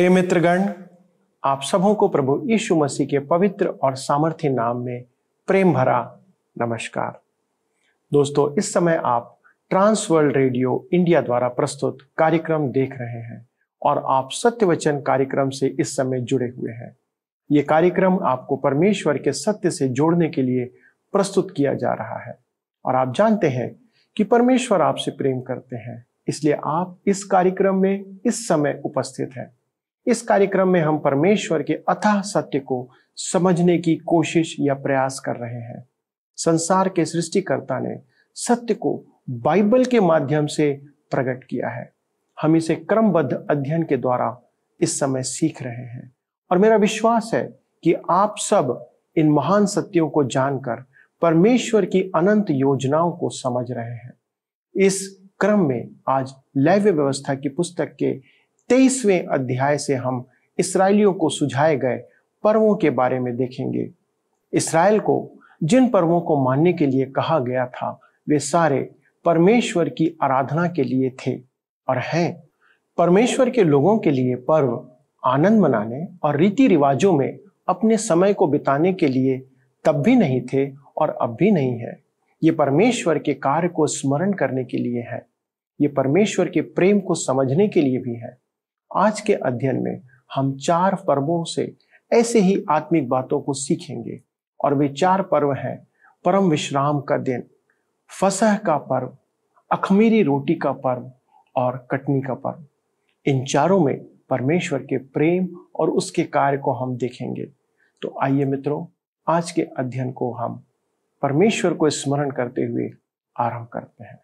प्रिय मित्रगण आप सबों को प्रभु यीशु मसीह के पवित्र और सामर्थ्य नाम में प्रेम भरा नमस्कार दोस्तों इस समय आप ट्रांस वर्ल्ड रेडियो इंडिया द्वारा प्रस्तुत कार्यक्रम देख रहे हैं और आप सत्य वचन कार्यक्रम से इस समय जुड़े हुए हैं ये कार्यक्रम आपको परमेश्वर के सत्य से जोड़ने के लिए प्रस्तुत किया जा रहा है और आप जानते हैं कि परमेश्वर आपसे प्रेम करते हैं इसलिए आप इस कार्यक्रम में इस समय उपस्थित हैं इस कार्यक्रम में हम परमेश्वर के अथाह सत्य को समझने की कोशिश या प्रयास कर रहे हैं संसार के सृष्टिकर्ता ने सत्य को बाइबल के माध्यम से प्रकट किया है हम इसे क्रमबद्ध अध्ययन के द्वारा इस समय सीख रहे हैं और मेरा विश्वास है कि आप सब इन महान सत्यों को जानकर परमेश्वर की अनंत योजनाओं को समझ रहे हैं इस क्रम में आज लैव्य व्यवस्था की पुस्तक के तेईसवें अध्याय से हम इसराइलियों को सुझाए गए पर्वों के बारे में देखेंगे इसराइल को जिन पर्वों को मानने के लिए कहा गया था वे सारे परमेश्वर की आराधना के लिए थे और हैं परमेश्वर के लोगों के लिए पर्व आनंद मनाने और रीति रिवाजों में अपने समय को बिताने के लिए तब भी नहीं थे और अब भी नहीं है ये परमेश्वर के कार्य को स्मरण करने के लिए है ये परमेश्वर के प्रेम को समझने के लिए भी है आज के अध्ययन में हम चार पर्वों से ऐसे ही आत्मिक बातों को सीखेंगे और वे चार पर्व हैं परम विश्राम का दिन फसह का पर्व अखमीरी रोटी का पर्व और कटनी का पर्व इन चारों में परमेश्वर के प्रेम और उसके कार्य को हम देखेंगे तो आइए मित्रों आज के अध्ययन को हम परमेश्वर को स्मरण करते हुए आरंभ करते हैं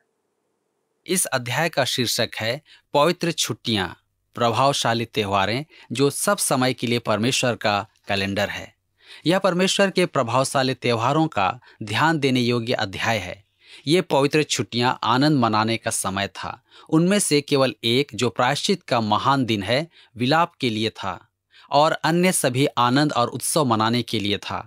इस अध्याय का शीर्षक है पवित्र छुट्टियां प्रभावशाली त्योहारें जो सब समय के लिए परमेश्वर का कैलेंडर है यह परमेश्वर के प्रभावशाली त्यौहारों का ध्यान देने योग्य अध्याय है ये पवित्र छुट्टियां आनंद मनाने का समय था उनमें से केवल एक जो प्रायश्चित का महान दिन है विलाप के लिए था और अन्य सभी आनंद और उत्सव मनाने के लिए था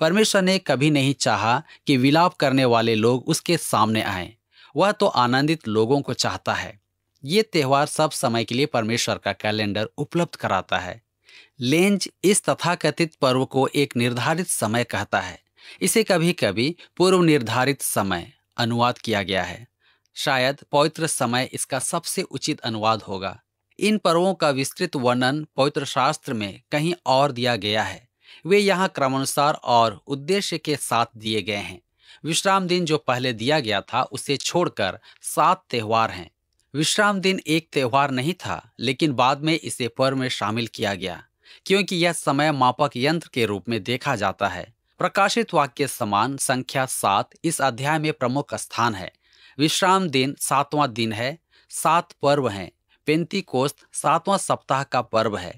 परमेश्वर ने कभी नहीं चाहा कि विलाप करने वाले लोग उसके सामने आए वह तो आनंदित लोगों को चाहता है ये त्यौहार सब समय के लिए परमेश्वर का कैलेंडर उपलब्ध कराता है लेंज इस तथाकथित पर्व को एक निर्धारित समय कहता है इसे कभी कभी पूर्व निर्धारित समय अनुवाद किया गया है शायद पवित्र समय इसका सबसे उचित अनुवाद होगा इन पर्वों का विस्तृत वर्णन पवित्र शास्त्र में कहीं और दिया गया है वे यहाँ क्रमानुसार और उद्देश्य के साथ दिए गए हैं विश्राम दिन जो पहले दिया गया था उसे छोड़कर सात त्यौहार हैं विश्राम दिन एक त्यौहार नहीं था लेकिन बाद में इसे पर्व में शामिल किया गया क्योंकि यह समय मापक यंत्र के रूप में देखा जाता है प्रकाशित वाक्य समान संख्या सात इस अध्याय में प्रमुख स्थान है विश्राम दिन सातवां दिन है सात पर्व हैं पेंती कोस्त सातवां सप्ताह का पर्व है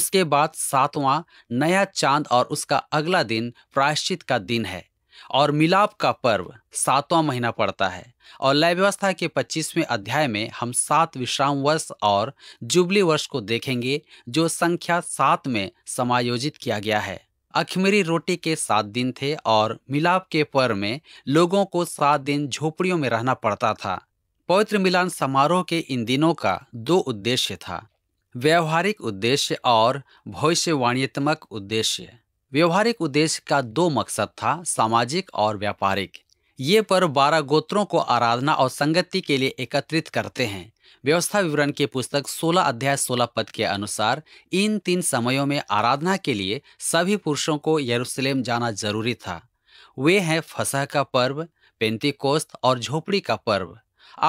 उसके बाद सातवां नया चांद और उसका अगला दिन प्रायश्चित का दिन है और मिलाप का पर्व सातवां महीना पड़ता है और लय व्यवस्था के 25वें अध्याय में हम सात विश्राम वर्ष और जुबली वर्ष को देखेंगे जो संख्या सात में समायोजित किया गया है अखमीरी रोटी के सात दिन थे और मिलाप के पर्व में लोगों को सात दिन झोपड़ियों में रहना पड़ता था पवित्र मिलान समारोह के इन दिनों का दो उद्देश्य था व्यवहारिक उद्देश्य और भविष्यवाणीत्मक उद्देश्य व्यवहारिक उद्देश्य का दो मकसद था सामाजिक और व्यापारिक ये पर्व बारह गोत्रों को आराधना और संगति के लिए एकत्रित करते हैं व्यवस्था विवरण की पुस्तक 16 अध्याय 16 पद के अनुसार इन तीन समयों में आराधना के लिए सभी पुरुषों को यरूशलेम जाना जरूरी था वे हैं फसह का पर्व पेंतिकोस्त और झोपड़ी का पर्व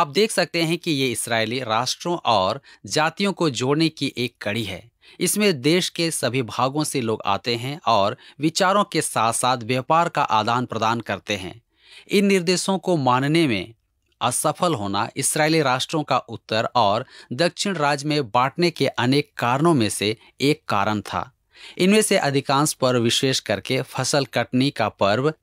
आप देख सकते हैं कि ये इसराइली राष्ट्रों और जातियों को जोड़ने की एक कड़ी है इसमें देश के सभी भागों से लोग आते हैं और विचारों के साथ साथ व्यापार का आदान प्रदान करते हैं इन निर्देशों को मानने में असफल होना इसराइली राष्ट्रों का उत्तर और दक्षिण राज्य में बांटने के अनेक कारणों में से एक कारण था इनमें से अधिकांश पर विशेष करके फसल कटनी का पर्व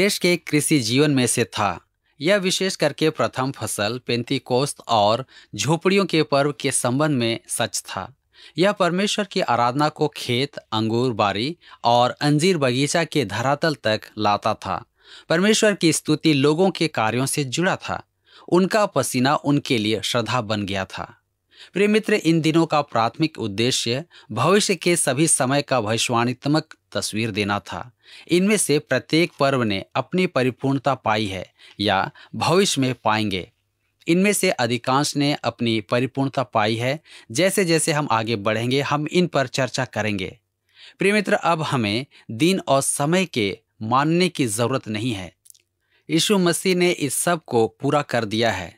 देश के कृषि जीवन में से था यह विशेष करके प्रथम फसल पेंतीकोस्त और झोपड़ियों के पर्व के संबंध में सच था यह परमेश्वर की आराधना को खेत अंगूर बारी और अंजीर बगीचा के धरातल तक लाता था परमेश्वर की स्तुति लोगों के कार्यों से जुड़ा था उनका पसीना उनके लिए श्रद्धा बन गया था प्रिय मित्र इन दिनों का प्राथमिक उद्देश्य भविष्य के सभी समय का भविष्यवाणीत्मक तस्वीर देना था इनमें से प्रत्येक पर्व ने अपनी परिपूर्णता पाई है या भविष्य में पाएंगे इनमें से अधिकांश ने अपनी परिपूर्णता पाई है जैसे जैसे हम आगे बढ़ेंगे हम इन पर चर्चा करेंगे प्रिय मित्र अब हमें दिन और समय के मानने की ज़रूरत नहीं है यीशु मसीह ने इस सब को पूरा कर दिया है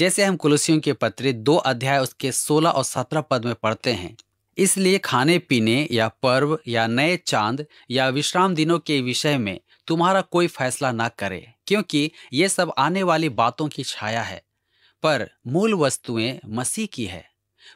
जैसे हम कुलसियों के पत्र दो अध्याय उसके सोलह और सत्रह पद में पढ़ते हैं इसलिए खाने पीने या पर्व या नए चांद या विश्राम दिनों के विषय में तुम्हारा कोई फैसला ना करे क्योंकि ये सब आने वाली बातों की छाया है पर मूल वस्तुएं मसीह की है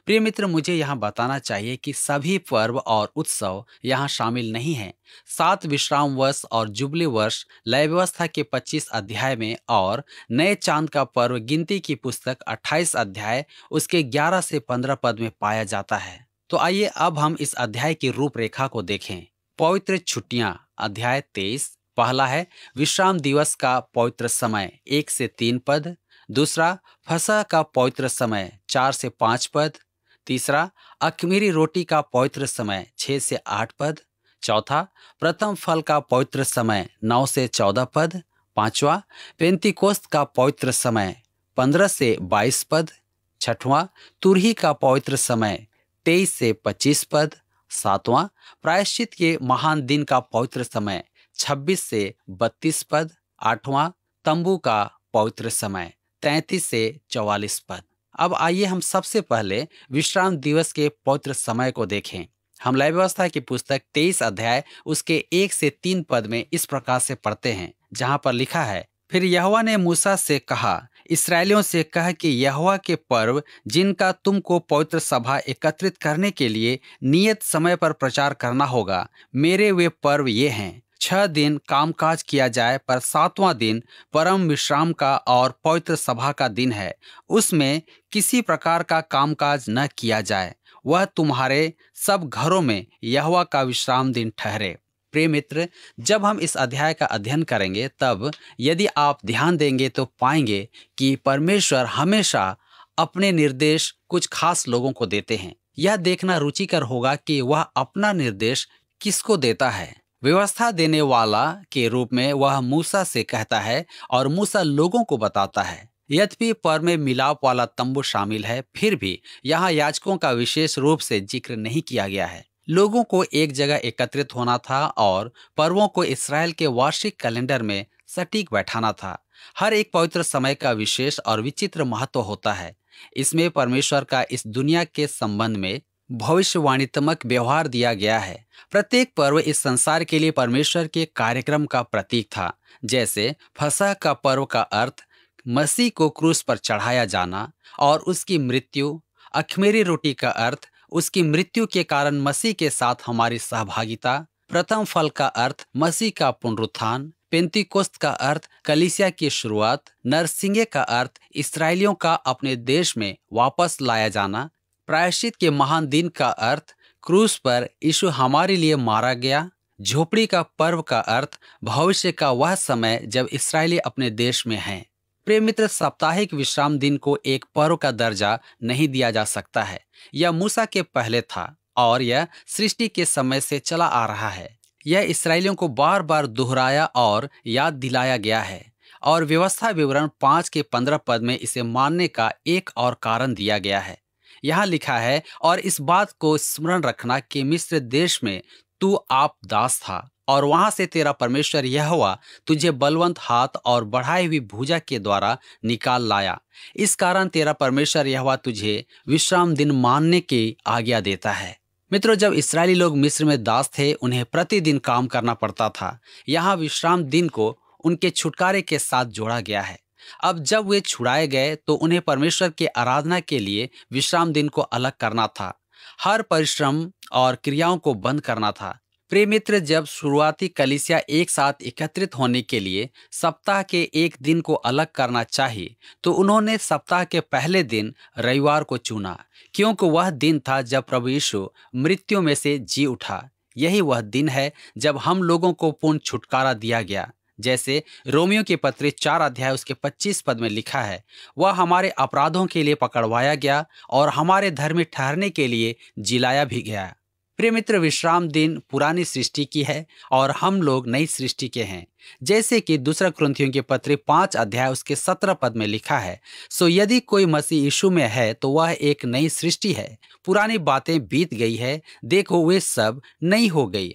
प्रिय मित्र मुझे यहाँ बताना चाहिए कि सभी पर्व और उत्सव यहाँ शामिल नहीं हैं। सात विश्राम वर्ष और जुबली वर्ष लय व्यवस्था के 25 अध्याय में और नए चांद का पर्व गिनती की पुस्तक 28 अध्याय उसके 11 से 15 पद में पाया जाता है तो आइए अब हम इस अध्याय की रूपरेखा को देखें पवित्र छुट्टियां अध्याय 23 पहला है विश्राम दिवस का पवित्र समय एक से तीन पद दूसरा फसा का पवित्र समय चार से पांच पद तीसरा अखमीरी रोटी का पवित्र समय छह से आठ पद चौथा प्रथम फल का पवित्र समय नौ से चौदह पद पांचवा पेंतिकोस्त का पवित्र समय पंद्रह से बाईस पद छठवां तुरही का पवित्र समय तेईस से पच्चीस पद सातवां प्रायश्चित के महान दिन का पवित्र समय छब्बीस से बत्तीस पद आठवां तंबू का पवित्र समय तैतीस से चौवालीस पद अब आइए हम सबसे पहले विश्राम दिवस के पौत्र समय को देखें हम लय व्यवस्था की पुस्तक तेईस अध्याय उसके एक से तीन पद में इस प्रकार से पढ़ते हैं जहाँ पर लिखा है फिर यहवा ने मूसा से कहा इसराइलियों से कह कि यहवा के पर्व जिनका तुमको पवित्र सभा एकत्रित करने के लिए नियत समय पर प्रचार करना होगा मेरे वे पर्व ये हैं छह दिन कामकाज किया जाए पर सातवां दिन परम विश्राम का और पवित्र सभा का दिन है उसमें किसी प्रकार का कामकाज न किया जाए वह तुम्हारे सब घरों में यहवा का विश्राम दिन ठहरे प्रिय मित्र जब हम इस अध्याय का अध्ययन करेंगे तब यदि आप ध्यान देंगे तो पाएंगे कि परमेश्वर हमेशा अपने निर्देश कुछ खास लोगों को देते हैं यह देखना रुचिकर होगा कि वह अपना निर्देश किसको देता है व्यवस्था देने वाला के रूप में वह मूसा से कहता है और मूसा लोगों को बताता है यद्यपि पर में मिलाप वाला तंबू शामिल है फिर भी यहाँ याचकों का विशेष रूप से जिक्र नहीं किया गया है लोगों को एक जगह एकत्रित होना था और पर्वों को इसराइल के वार्षिक कैलेंडर में सटीक बैठाना था हर एक पवित्र समय का विशेष और विचित्र महत्व होता है इसमें परमेश्वर का इस दुनिया के संबंध में भविष्यवाणीत्मक व्यवहार दिया गया है प्रत्येक पर्व इस संसार के लिए परमेश्वर के कार्यक्रम का प्रतीक था जैसे फसा का पर्व का अर्थ मसीह को क्रूस पर चढ़ाया जाना और उसकी मृत्यु अखमेरी रोटी का अर्थ उसकी मृत्यु के कारण मसीह के साथ हमारी सहभागिता प्रथम फल का अर्थ मसीह का पुनरुत्थान पेंतिकोस्त का अर्थ कलिसिया की शुरुआत नरसिंगे का अर्थ इसराइलियों का अपने देश में वापस लाया जाना प्रायश्चित के महान दिन का अर्थ क्रूस पर यीशु हमारे लिए मारा गया झोपड़ी का पर्व का अर्थ भविष्य का वह समय जब इसराइली अपने देश में हैं प्रेम मित्र साप्ताहिक विश्राम दिन को एक पर्व का दर्जा नहीं दिया जा सकता है यह मूसा के पहले था और यह सृष्टि के समय से चला आ रहा है यह इसराइलियों को बार बार दोहराया और याद दिलाया गया है और व्यवस्था विवरण पांच के पंद्रह पद में इसे मानने का एक और कारण दिया गया है यहाँ लिखा है और इस बात को स्मरण रखना कि मिस्र देश में तू आप दास था और वहां से तेरा परमेश्वर यह हुआ तुझे बलवंत हाथ और बढ़ाई हुई भूजा के द्वारा निकाल लाया इस कारण तेरा परमेश्वर यह हुआ तुझे विश्राम दिन मानने की आज्ञा देता है मित्रों जब इसराइली लोग मिस्र में दास थे उन्हें प्रतिदिन काम करना पड़ता था यहाँ विश्राम दिन को उनके छुटकारे के साथ जोड़ा गया है अब जब वे छुड़ाए गए तो उन्हें परमेश्वर की आराधना के लिए विश्राम दिन को अलग करना था हर परिश्रम और क्रियाओं को बंद करना था प्रेमित्र जब शुरुआती कलिसिया एक साथ एकत्रित होने के लिए सप्ताह के एक दिन को अलग करना चाहिए तो उन्होंने सप्ताह के पहले दिन रविवार को चुना क्योंकि वह दिन था जब प्रभु यीशु मृत्यु में से जी उठा यही वह दिन है जब हम लोगों को पूर्ण छुटकारा दिया गया जैसे रोमियो के पत्र चार अध्याय उसके पच्चीस पद में लिखा है वह हमारे अपराधों के लिए पकड़वाया गया और हमारे धर्म ठहरने के लिए जिलाया भी गया प्रिय मित्र विश्राम दिन पुरानी सृष्टि की है और हम लोग नई सृष्टि के हैं जैसे कि दूसरा क्रंथियों के पत्र पांच अध्याय उसके सत्रह पद में लिखा है सो यदि कोई मसीह यीशु में है तो वह एक नई सृष्टि है पुरानी बातें बीत गई है देखो वे सब नई हो गई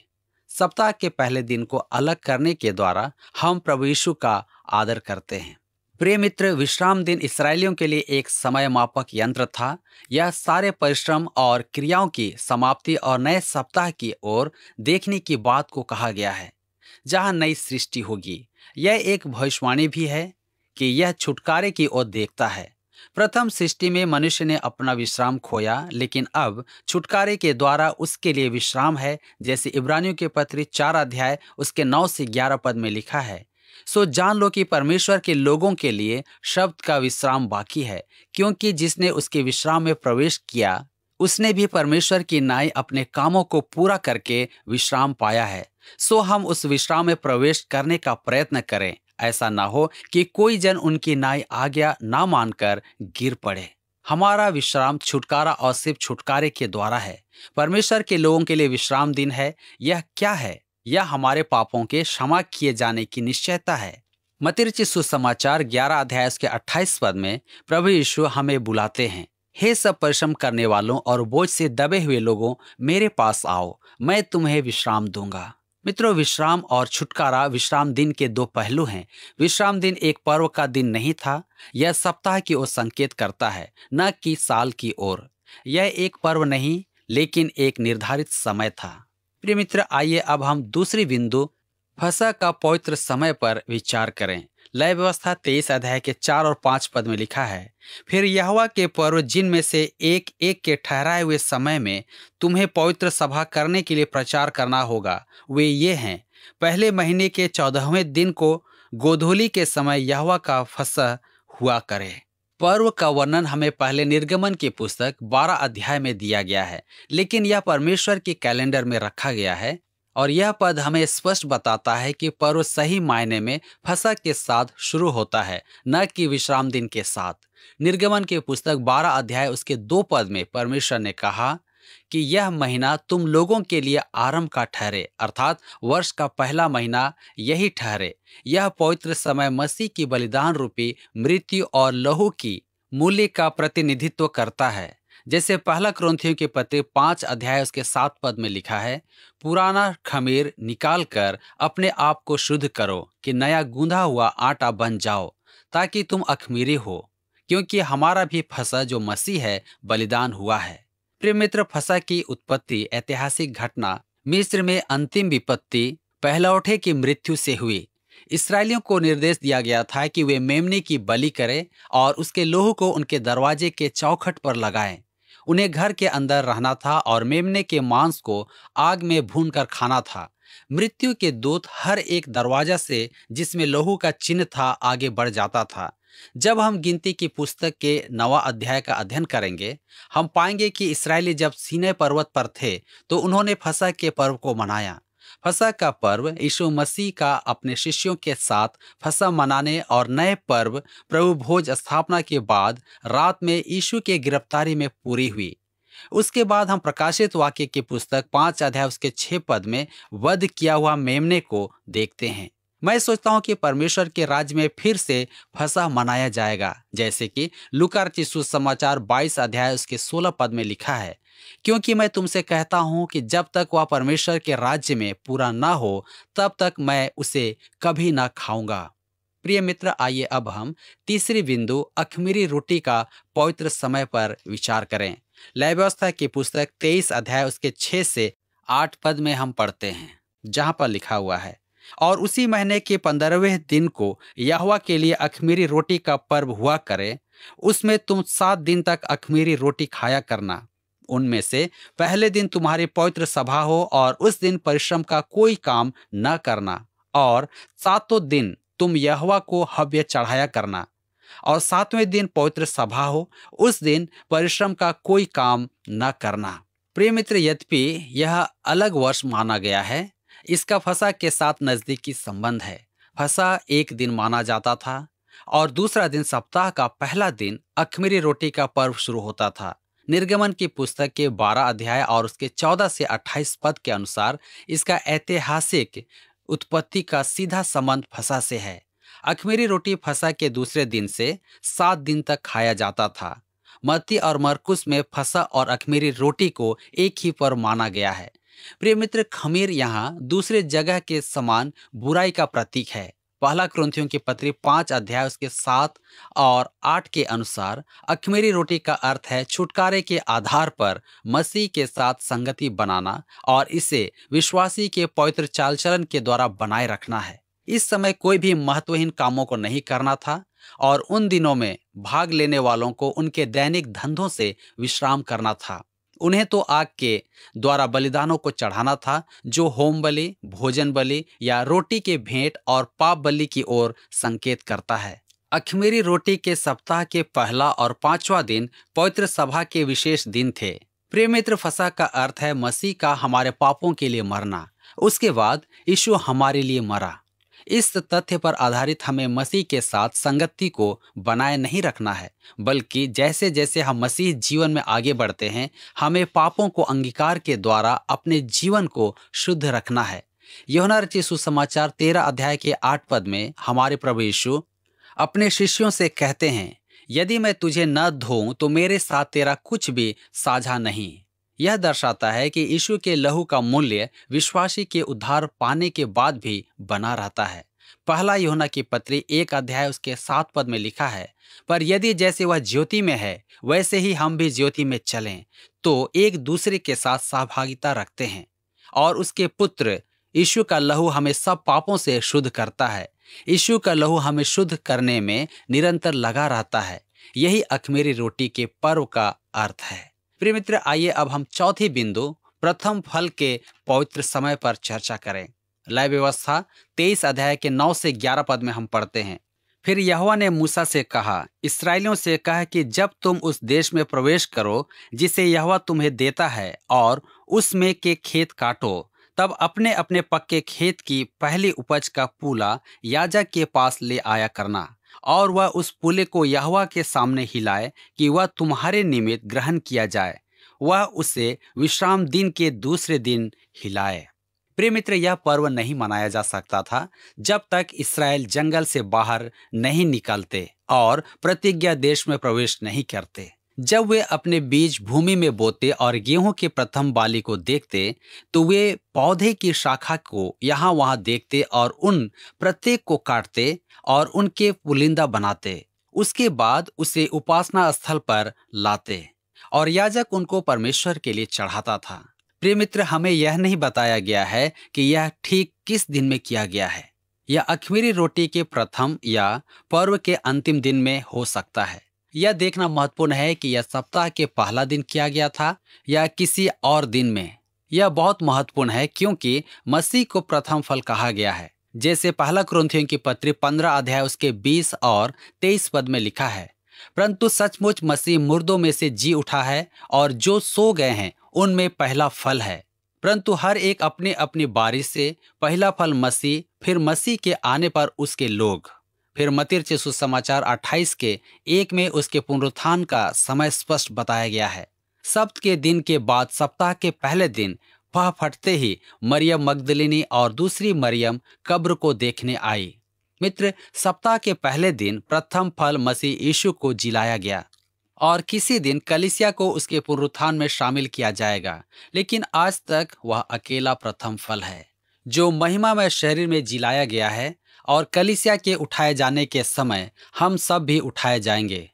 सप्ताह के पहले दिन को अलग करने के द्वारा हम प्रभु यीशु का आदर करते हैं प्रिय मित्र विश्राम दिन इसराइलियों के लिए एक समय मापक यंत्र था यह सारे परिश्रम और क्रियाओं की समाप्ति और नए सप्ताह की ओर देखने की बात को कहा गया है जहां नई सृष्टि होगी यह एक भविष्यवाणी भी है कि यह छुटकारे की ओर देखता है प्रथम सृष्टि में मनुष्य ने अपना विश्राम खोया लेकिन अब छुटकारे के द्वारा उसके लिए विश्राम है जैसे इब्रानियों के पत्र चार अध्याय उसके नौ से ग्यारह पद में लिखा है सो जान लो कि परमेश्वर के लोगों के लिए शब्द का विश्राम बाकी है क्योंकि जिसने उसके विश्राम में प्रवेश किया उसने भी परमेश्वर की नाई अपने कामों को पूरा करके विश्राम पाया है सो हम उस विश्राम में प्रवेश करने का प्रयत्न करें ऐसा ना हो कि कोई जन उनकी नाई आज्ञा ना मानकर गिर पड़े हमारा विश्राम छुटकारा और सिर्फ छुटकारे के द्वारा है परमेश्वर के लोगों के लिए विश्राम दिन है यह क्या है यह हमारे पापों के क्षमा किए जाने की निश्चयता है मतिरचि सुसमाचार 11 अध्याय के 28 पद में प्रभु यीशु हमें बुलाते हैं हे सब परिश्रम करने वालों और बोझ से दबे हुए लोगों मेरे पास आओ मैं तुम्हें विश्राम दूंगा मित्रों विश्राम और छुटकारा विश्राम दिन के दो पहलू हैं विश्राम दिन एक पर्व का दिन नहीं था यह सप्ताह की ओर संकेत करता है न कि साल की ओर यह एक पर्व नहीं लेकिन एक निर्धारित समय था प्रिय मित्र आइए अब हम दूसरी बिंदु फसा का पवित्र समय पर विचार करें लय व्यवस्था तेईस अध्याय के चार और पांच पद में लिखा है फिर यहवा के पर्व जिनमें से एक एक के ठहराए हुए समय में तुम्हें पवित्र सभा करने के लिए प्रचार करना होगा वे ये हैं पहले महीने के चौदहवें दिन को गोधूली के समय यहवा का फसह हुआ करे पर्व का वर्णन हमें पहले निर्गमन की पुस्तक 12 अध्याय में दिया गया है लेकिन यह परमेश्वर के कैलेंडर में रखा गया है और यह पद हमें स्पष्ट बताता है कि पर्व सही मायने में फसा के साथ शुरू होता है न कि विश्राम दिन के साथ निर्गमन के पुस्तक 12 अध्याय उसके दो पद में परमेश्वर ने कहा कि यह महीना तुम लोगों के लिए आरंभ का ठहरे अर्थात वर्ष का पहला महीना यही ठहरे यह पवित्र समय मसीह की बलिदान रूपी मृत्यु और लहू की मूल्य का प्रतिनिधित्व करता है जैसे पहला क्रंथियों के पत्र पांच अध्याय उसके सात पद में लिखा है पुराना खमीर निकाल कर अपने आप को शुद्ध करो कि नया गूंधा हुआ आटा बन जाओ ताकि तुम अखमीरी हो क्योंकि हमारा भी फसा जो मसीह है बलिदान हुआ है प्रिय मित्र फसा की उत्पत्ति ऐतिहासिक घटना मिस्र में अंतिम विपत्ति पहलौठे की मृत्यु से हुई इसराइलियों को निर्देश दिया गया था कि वे मेमने की बलि करें और उसके लोह को उनके दरवाजे के चौखट पर लगाएं उन्हें घर के अंदर रहना था और मेमने के मांस को आग में कर खाना था मृत्यु के दूत हर एक दरवाजा से जिसमें लोहू का चिन्ह था आगे बढ़ जाता था जब हम गिनती की पुस्तक के नवा अध्याय का अध्ययन करेंगे हम पाएंगे कि इसराइली जब सीने पर्वत पर थे तो उन्होंने फसा के पर्व को मनाया फसा का पर्व यीशु मसीह का अपने शिष्यों के साथ फसा मनाने और नए पर्व प्रभु भोज स्थापना के बाद रात में यीशु के गिरफ्तारी में पूरी हुई उसके बाद हम प्रकाशित वाक्य की पुस्तक पांच अध्याय उसके छह पद में वध किया हुआ मेमने को देखते हैं मैं सोचता हूं कि परमेश्वर के राज्य में फिर से फसा मनाया जाएगा जैसे कि लुकारचिसु समाचार 22 अध्याय उसके 16 पद में लिखा है क्योंकि मैं तुमसे कहता हूं कि जब तक वह परमेश्वर के राज्य में पूरा ना हो तब तक मैं उसे कभी ना खाऊंगा प्रिय मित्र आइए अब हम तीसरी बिंदु अखमीरी रोटी का पवित्र समय पर विचार करें लय व्यवस्था की पुस्तक तेईस अध्याय उसके छह से आठ पद में हम पढ़ते हैं जहां पर लिखा हुआ है और उसी महीने के पंद्रहवें दिन को यहवा के लिए अखमीरी रोटी का पर्व हुआ करे उसमें तुम सात दिन तक अखमीरी रोटी खाया करना उनमें से पहले दिन तुम्हारी पवित्र सभा हो और उस दिन परिश्रम का कोई काम न करना और सातों दिन तुम यहवा को हव्य चढ़ाया करना और सातवें दिन पवित्र सभा हो उस दिन परिश्रम का कोई काम न करना प्रिय मित्र यद्यपि यह अलग वर्ष माना गया है इसका फसा के साथ नजदीकी संबंध है फसा एक दिन माना जाता था और दूसरा दिन सप्ताह का पहला दिन अखमीरी रोटी का पर्व शुरू होता था निर्गमन की पुस्तक के 12 अध्याय और उसके 14 से 28 पद के अनुसार इसका ऐतिहासिक उत्पत्ति का सीधा संबंध फसा से है अखमीरी रोटी फसा के दूसरे दिन से सात दिन तक खाया जाता था मत्ती और मरकुस में फसा और अखमीरी रोटी को एक ही पर माना गया है प्रिय मित्र खमीर यहाँ दूसरे जगह के समान बुराई का प्रतीक है पहला क्रंथियों की पत्री पांच अध्याय उसके सात और आठ के अनुसार अखमेरी रोटी का अर्थ है छुटकारे के आधार पर मसीह के साथ संगति बनाना और इसे विश्वासी के पवित्र चालचलन के द्वारा बनाए रखना है इस समय कोई भी महत्वहीन कामों को नहीं करना था और उन दिनों में भाग लेने वालों को उनके दैनिक धंधों से विश्राम करना था उन्हें तो आग के द्वारा बलिदानों को चढ़ाना था जो होम बलि भोजन बलि या रोटी के भेंट और पाप बलि की ओर संकेत करता है अखमेरी रोटी के सप्ताह के पहला और पांचवा दिन पवित्र सभा के विशेष दिन थे प्रेमित्र फसा का अर्थ है मसीह का हमारे पापों के लिए मरना उसके बाद यीशु हमारे लिए मरा इस तथ्य पर आधारित हमें मसीह के साथ संगति को बनाए नहीं रखना है बल्कि जैसे जैसे हम मसीह जीवन में आगे बढ़ते हैं हमें पापों को अंगीकार के द्वारा अपने जीवन को शुद्ध रखना है यौना रचि सुसमाचार तेरह अध्याय के आठ पद में हमारे प्रभु यीशु अपने शिष्यों से कहते हैं यदि मैं तुझे न धो तो मेरे साथ तेरा कुछ भी साझा नहीं यह दर्शाता है कि यीशु के लहू का मूल्य विश्वासी के उद्धार पाने के बाद भी बना रहता है पहला योना की पत्री एक अध्याय उसके सात पद में लिखा है पर यदि जैसे वह ज्योति में है वैसे ही हम भी ज्योति में चलें तो एक दूसरे के साथ सहभागिता रखते हैं और उसके पुत्र यीशु का लहू हमें सब पापों से शुद्ध करता है यीशु का लहू हमें शुद्ध करने में निरंतर लगा रहता है यही अखमेरी रोटी के पर्व का अर्थ है प्रिय मित्र आइए अब हम चौथी बिंदु प्रथम फल के पवित्र समय पर चर्चा करें लय व्यवस्था तेईस अध्याय के नौ से ग्यारह पद में हम पढ़ते हैं फिर यहुआ ने मूसा से कहा इसराइलियों से कहा कि जब तुम उस देश में प्रवेश करो जिसे यहुआ तुम्हें देता है और उसमें के खेत काटो तब अपने अपने पक्के खेत की पहली उपज का पूला याजक के पास ले आया करना और वह उस पुले को यहवा के सामने हिलाए कि वह तुम्हारे निमित्त ग्रहण किया जाए वह उसे विश्राम दिन के दूसरे दिन हिलाए प्रिय मित्र यह पर्व नहीं मनाया जा सकता था जब तक इसराइल जंगल से बाहर नहीं निकलते और प्रतिज्ञा देश में प्रवेश नहीं करते जब वे अपने बीज भूमि में बोते और गेहूं के प्रथम बाली को देखते तो वे पौधे की शाखा को यहाँ वहाँ देखते और उन प्रत्येक को काटते और उनके पुलिंदा बनाते उसके बाद उसे उपासना स्थल पर लाते और याजक उनको परमेश्वर के लिए चढ़ाता था प्रिय मित्र हमें यह नहीं बताया गया है कि यह ठीक किस दिन में किया गया है यह अखमीरी रोटी के प्रथम या पर्व के अंतिम दिन में हो सकता है यह देखना महत्वपूर्ण है कि यह सप्ताह के पहला दिन किया गया था या किसी और दिन में यह बहुत महत्वपूर्ण है क्योंकि मसीह को प्रथम फल कहा गया है जैसे पहला क्रंथियों की पत्री पंद्रह अध्याय उसके बीस और तेईस पद में लिखा है परंतु सचमुच मसीह मुर्दों में से जी उठा है और जो सो गए हैं उनमें पहला फल है परंतु हर एक अपने अपनी बारिश से पहला फल मसीह फिर मसीह के आने पर उसके लोग फिर मतिर चे सुचार अट्ठाईस के एक में उसके पुनरुत्थान का समय स्पष्ट बताया गया है सप्त के दिन के बाद सप्ताह के पहले दिन वह फटते ही मरियम मगदलिनी और दूसरी मरियम कब्र को देखने आई मित्र सप्ताह के पहले दिन प्रथम फल मसीह यीशु को जिलाया गया और किसी दिन कलिसिया को उसके पुनरुत्थान में शामिल किया जाएगा लेकिन आज तक वह अकेला प्रथम फल है जो महिमा में शरीर में जिलाया गया है और कलिसिया के उठाए जाने के समय हम सब भी उठाए जाएंगे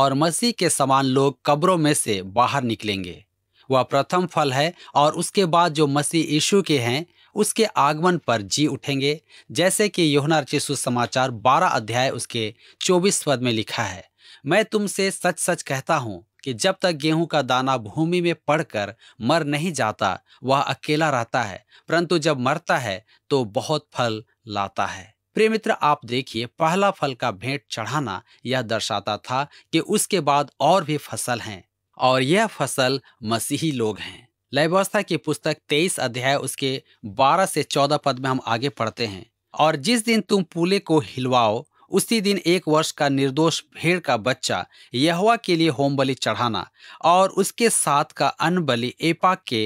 और मसीह के समान लोग कब्रों में से बाहर निकलेंगे वह प्रथम फल है और उसके बाद जो मसीह यीशु के हैं उसके आगमन पर जी उठेंगे जैसे कि योहना चिशु समाचार बारह अध्याय उसके चौबीस पद में लिखा है मैं तुमसे सच सच कहता हूँ कि जब तक गेहूं का दाना भूमि में पड़कर मर नहीं जाता वह अकेला रहता है परंतु जब मरता है तो बहुत फल लाता है प्रिय मित्र आप देखिए पहला फल का भेंट चढ़ाना यह दर्शाता था कि उसके बाद और भी फसल हैं और यह फसल मसीही लोग हैं लयवस्था की पुस्तक तेईस अध्याय उसके बारह से चौदह पद में हम आगे पढ़ते हैं और जिस दिन तुम पुले को हिलवाओ उसी दिन एक वर्ष का निर्दोष भेड़ का बच्चा यहवा के लिए होम बलि चढ़ाना और उसके साथ का अन्न बलि एपा के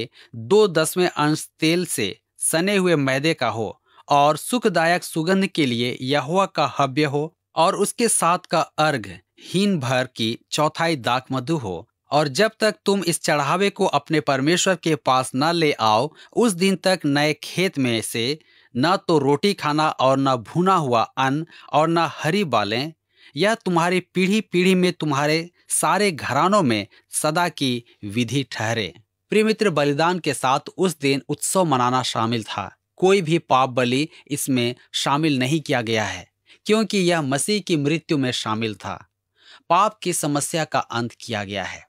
दो दसवें अंश तेल से सने हुए मैदे का हो और सुखदायक सुगंध के लिए यहुआ का हव्य हो और उसके साथ का अर्घ हीन भर की चौथाई दाक मधु हो और जब तक तुम इस चढ़ावे को अपने परमेश्वर के पास न ले आओ उस दिन तक नए खेत में से न तो रोटी खाना और न भुना हुआ अन्न और न हरी बालें यह तुम्हारी पीढ़ी पीढ़ी में तुम्हारे सारे घरानों में सदा की विधि ठहरे प्रिय मित्र बलिदान के साथ उस दिन उत्सव मनाना शामिल था कोई भी पाप बलि इसमें शामिल नहीं किया गया है क्योंकि यह मसीह की मृत्यु में शामिल था पाप की समस्या का अंत किया गया है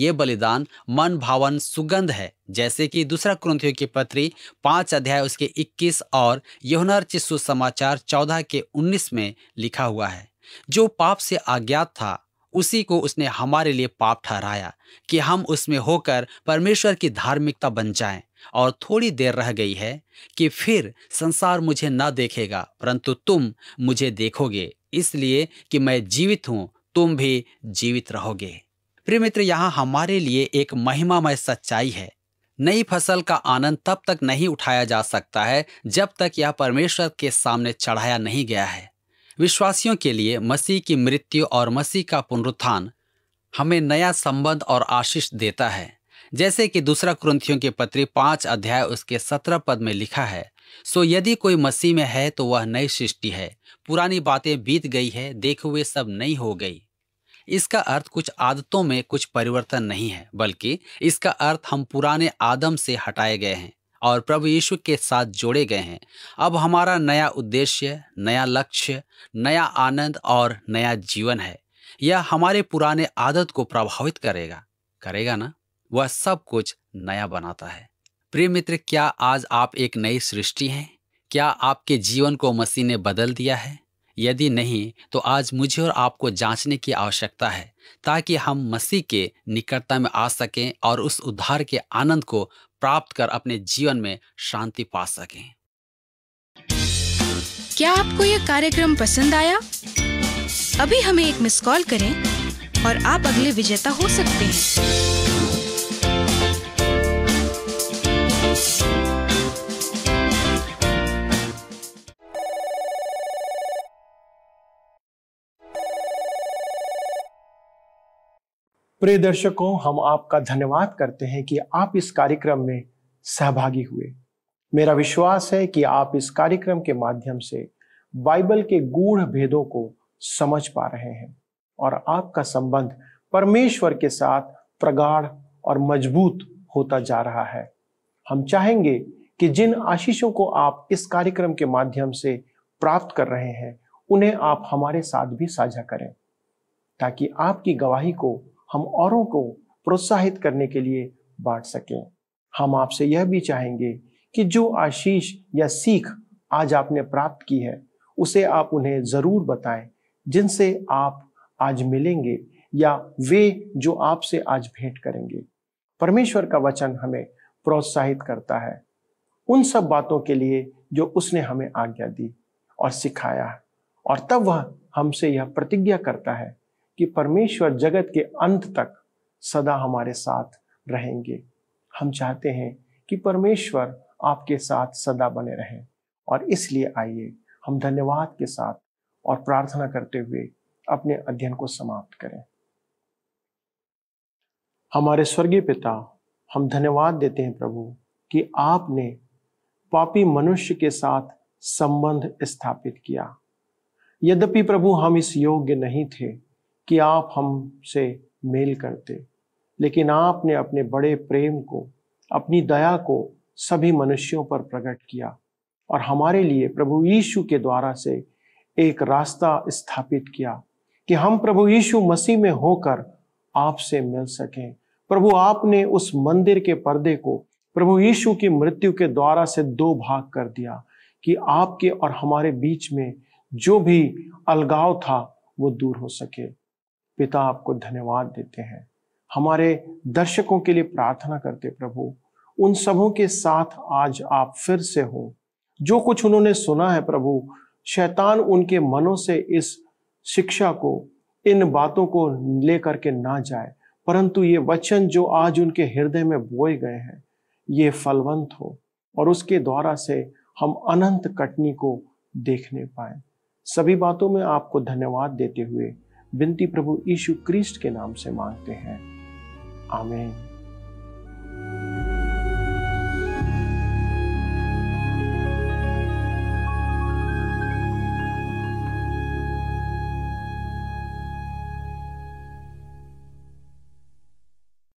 ये बलिदान मन भावन सुगंध है जैसे कि दूसरा क्रंथियों की पत्री पांच अध्याय उसके 21 और यहुनर चिस्सु समाचार 14 के 19 में लिखा हुआ है जो पाप से आज्ञात था उसी को उसने हमारे लिए पाप ठहराया कि हम उसमें होकर परमेश्वर की धार्मिकता बन जाएं और थोड़ी देर रह गई है कि फिर संसार मुझे न देखेगा परंतु तुम मुझे देखोगे इसलिए कि मैं जीवित हूं तुम भी जीवित रहोगे प्रिय मित्र यहाँ हमारे लिए एक महिमामय सच्चाई है नई फसल का आनंद तब तक नहीं उठाया जा सकता है जब तक यह परमेश्वर के सामने चढ़ाया नहीं गया है विश्वासियों के लिए मसीह की मृत्यु और मसीह का पुनरुत्थान हमें नया संबंध और आशीष देता है जैसे कि दूसरा क्रंथियों के पत्री पांच अध्याय उसके सत्रह पद में लिखा है सो यदि कोई मसीह में है तो वह नई सृष्टि है पुरानी बातें बीत गई है देखे हुए सब नई हो गई इसका अर्थ कुछ आदतों में कुछ परिवर्तन नहीं है बल्कि इसका अर्थ हम पुराने आदम से हटाए गए हैं और प्रभु यीशु के साथ जोड़े गए हैं अब हमारा नया उद्देश्य नया लक्ष्य नया आनंद और नया जीवन है यह हमारे पुराने आदत को प्रभावित करेगा करेगा ना वह सब कुछ नया बनाता है प्रिय मित्र क्या आज आप एक नई सृष्टि हैं क्या आपके जीवन को मसीह ने बदल दिया है यदि नहीं तो आज मुझे और आपको जांचने की आवश्यकता है ताकि हम मसीह के निकटता में आ सकें और उस उद्धार के आनंद को प्राप्त कर अपने जीवन में शांति पा सकें क्या आपको यह कार्यक्रम पसंद आया अभी हमें एक मिस कॉल करें और आप अगले विजेता हो सकते हैं प्रिय दर्शकों हम आपका धन्यवाद करते हैं कि आप इस कार्यक्रम में सहभागी हुए मेरा विश्वास है कि आप इस कार्यक्रम के माध्यम से बाइबल के गूढ़ भेदों को समझ पा रहे हैं और आपका संबंध परमेश्वर के साथ प्रगाढ़ और मजबूत होता जा रहा है हम चाहेंगे कि जिन आशीषों को आप इस कार्यक्रम के माध्यम से प्राप्त कर रहे हैं उन्हें आप हमारे साथ भी साझा करें ताकि आपकी गवाही को हम औरों को प्रोत्साहित करने के लिए बांट सकें हम आपसे यह भी चाहेंगे कि जो आशीष या सीख आज आपने प्राप्त की है उसे आप उन्हें ज़रूर बताएं जिनसे आप आज मिलेंगे या वे जो आपसे आज भेंट करेंगे परमेश्वर का वचन हमें प्रोत्साहित करता है उन सब बातों के लिए जो उसने हमें आज्ञा दी और सिखाया और तब वह हमसे यह प्रतिज्ञा करता है कि परमेश्वर जगत के अंत तक सदा हमारे साथ रहेंगे हम चाहते हैं कि परमेश्वर आपके साथ सदा बने रहें और इसलिए आइए हम धन्यवाद के साथ और प्रार्थना करते हुए अपने अध्ययन को समाप्त करें हमारे स्वर्गीय पिता हम धन्यवाद देते हैं प्रभु कि आपने पापी मनुष्य के साथ संबंध स्थापित किया यद्यपि प्रभु हम इस योग्य नहीं थे कि आप हमसे मेल करते लेकिन आपने अपने बड़े प्रेम को अपनी दया को सभी मनुष्यों पर प्रकट किया और हमारे लिए प्रभु यीशु के द्वारा से एक रास्ता स्थापित किया कि हम प्रभु यीशु मसीह में होकर आपसे मिल सकें प्रभु आपने उस मंदिर के पर्दे को प्रभु यीशु की मृत्यु के द्वारा से दो भाग कर दिया कि आपके और हमारे बीच में जो भी अलगाव था वो दूर हो सके पिता आपको धन्यवाद देते हैं हमारे दर्शकों के लिए प्रार्थना करते प्रभु उन सबों के साथ आज आप फिर से हो जो कुछ उन्होंने सुना है प्रभु शैतान उनके मनों से इस शिक्षा को इन बातों को लेकर के ना जाए परंतु ये वचन जो आज उनके हृदय में बोए गए हैं ये फलवंत हो और उसके द्वारा से हम अनंत कटनी को देखने पाए सभी बातों में आपको धन्यवाद देते हुए विनती प्रभु यीशु क्रिस्ट के नाम से मांगते हैं आमीन